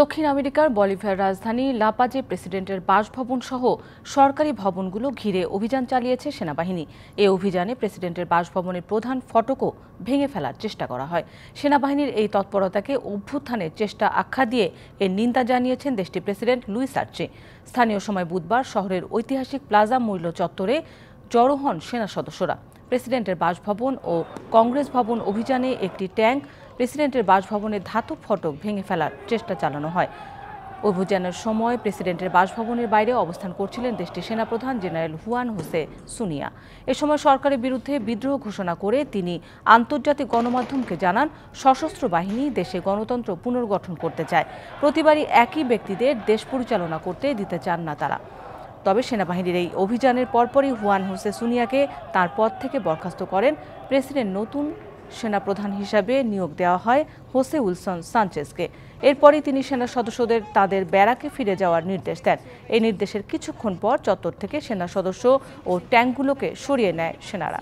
দক্ষিণ আমেরিকার বলিভিয়ার রাজধানী লাপাজে প্রেসিডেন্টের বাসভবন সহ সরকারি ভবনগুলো ঘিরে অভিযান চালিয়েছে সেনাবাহিনী এই অভিযানে প্রেসিডেন্টের বাসভবনের প্রধান ফটকও ভেঙে ফেলার চেষ্টা করা হয় সেনাবাহিনীর এই তৎপরতাকে অভ্যুত্থানের চেষ্টা আখ্যা দিয়ে এর নিন্দা জানিয়েছেন দেশটির প্রেসিডেন্ট লুইস আর্চে স্থানীয় সময় বুধবার শহরের ঐতিহাসিক প্লাজা মূল্য চত্বরে জড়ো হন সেনা সদস্যরা প্রেসিডেন্টের বাসভবন ও কংগ্রেস ভবন অভিযানে একটি ট্যাঙ্ক প্রেসিডেন্টের বাসভবনের ধাতব ফটক ভেঙে ফেলার চেষ্টা চালানো হয় অভিযানের সময় প্রেসিডেন্টের বাসভবনের বাইরে অবস্থান করছিলেন দেশটির সেনাপ্রধান জেনারেল হুয়ান হোসে সুনিয়া এ সময় সরকারের বিরুদ্ধে বিদ্রোহ ঘোষণা করে তিনি আন্তর্জাতিক গণমাধ্যমকে জানান সশস্ত্র বাহিনী দেশে গণতন্ত্র পুনর্গঠন করতে চায় প্রতিবারই একই ব্যক্তিদের দেশ পরিচালনা করতে দিতে চান না তারা তবে সেনাবাহিনীর এই অভিযানের পরপরই হুয়ান হোসে সুনিয়াকে তার পদ থেকে বরখাস্ত করেন প্রেসিডেন্ট নতুন সেনাপ্রধান হিসাবে নিয়োগ দেওয়া হয় হোসে উইলসন সানচেসকে এরপরই তিনি সেনা সদস্যদের তাদের ব্যারাকে ফিরে যাওয়ার নির্দেশ দেন এই নির্দেশের কিছুক্ষণ পর চত্বর থেকে সেনা সদস্য ও ট্যাঙ্কগুলোকে সরিয়ে নেয় সেনারা